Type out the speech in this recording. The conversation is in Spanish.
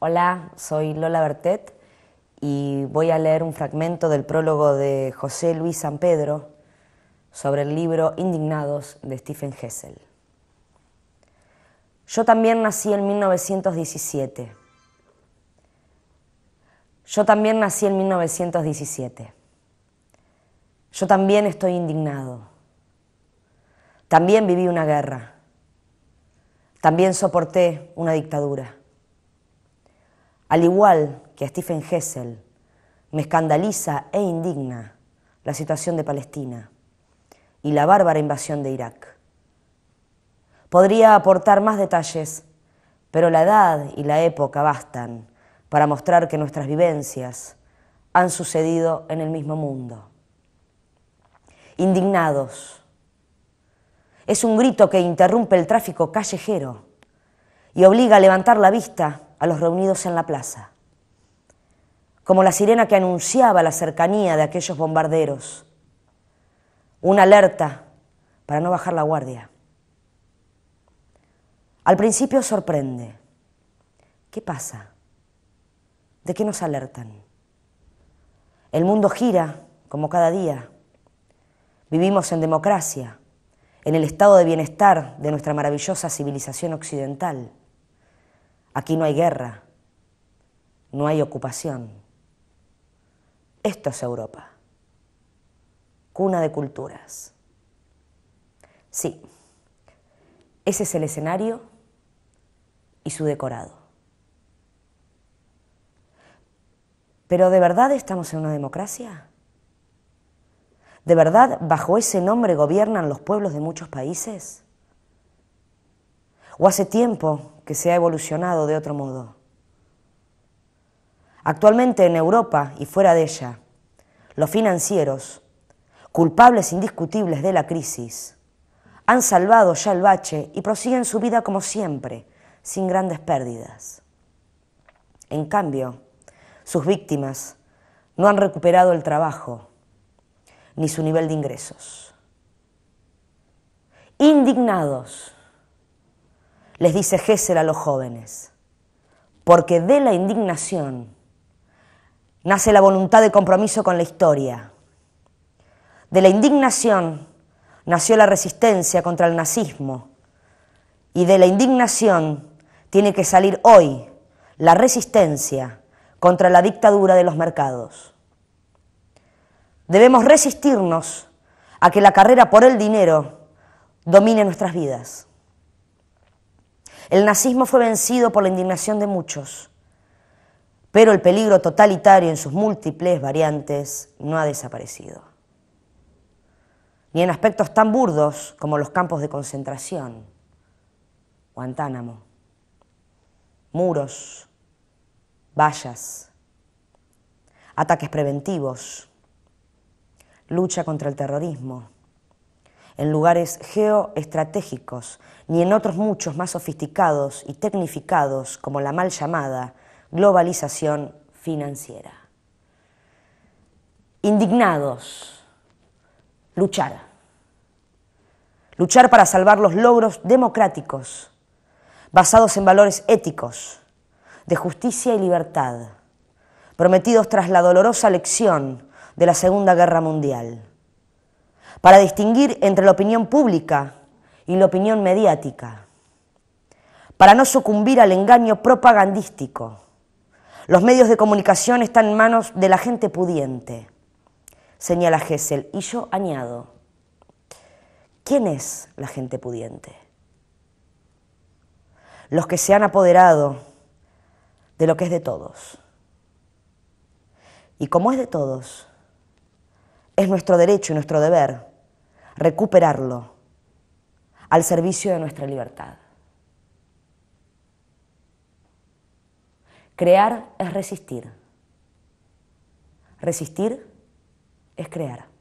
Hola, soy Lola Bertet y voy a leer un fragmento del prólogo de José Luis San Pedro sobre el libro Indignados de Stephen Hessel. Yo también nací en 1917. Yo también nací en 1917. Yo también estoy indignado. También viví una guerra. También soporté una dictadura. Al igual que a Stephen Hessel, me escandaliza e indigna la situación de Palestina y la bárbara invasión de Irak. Podría aportar más detalles, pero la edad y la época bastan para mostrar que nuestras vivencias han sucedido en el mismo mundo. Indignados. Es un grito que interrumpe el tráfico callejero y obliga a levantar la vista a los reunidos en la plaza, como la sirena que anunciaba la cercanía de aquellos bombarderos, una alerta para no bajar la guardia. Al principio sorprende. ¿Qué pasa? ¿De qué nos alertan? El mundo gira como cada día. Vivimos en democracia, en el estado de bienestar de nuestra maravillosa civilización occidental. Aquí no hay guerra, no hay ocupación. Esto es Europa, cuna de culturas. Sí, ese es el escenario y su decorado. Pero ¿de verdad estamos en una democracia? ¿De verdad bajo ese nombre gobiernan los pueblos de muchos países? ¿O hace tiempo que se ha evolucionado de otro modo. Actualmente en Europa y fuera de ella, los financieros, culpables indiscutibles de la crisis, han salvado ya el bache y prosiguen su vida como siempre, sin grandes pérdidas. En cambio, sus víctimas no han recuperado el trabajo ni su nivel de ingresos. Indignados les dice Gessel a los jóvenes, porque de la indignación nace la voluntad de compromiso con la historia. De la indignación nació la resistencia contra el nazismo y de la indignación tiene que salir hoy la resistencia contra la dictadura de los mercados. Debemos resistirnos a que la carrera por el dinero domine nuestras vidas. El nazismo fue vencido por la indignación de muchos, pero el peligro totalitario en sus múltiples variantes no ha desaparecido, ni en aspectos tan burdos como los campos de concentración, Guantánamo, muros, vallas, ataques preventivos, lucha contra el terrorismo en lugares geoestratégicos, ni en otros muchos más sofisticados y tecnificados como la mal llamada globalización financiera. Indignados, luchar. Luchar para salvar los logros democráticos, basados en valores éticos, de justicia y libertad, prometidos tras la dolorosa lección de la Segunda Guerra Mundial para distinguir entre la opinión pública y la opinión mediática, para no sucumbir al engaño propagandístico. Los medios de comunicación están en manos de la gente pudiente, señala Gessel, y yo añado, ¿quién es la gente pudiente? Los que se han apoderado de lo que es de todos. Y como es de todos, es nuestro derecho y nuestro deber recuperarlo al servicio de nuestra libertad. Crear es resistir. Resistir es crear.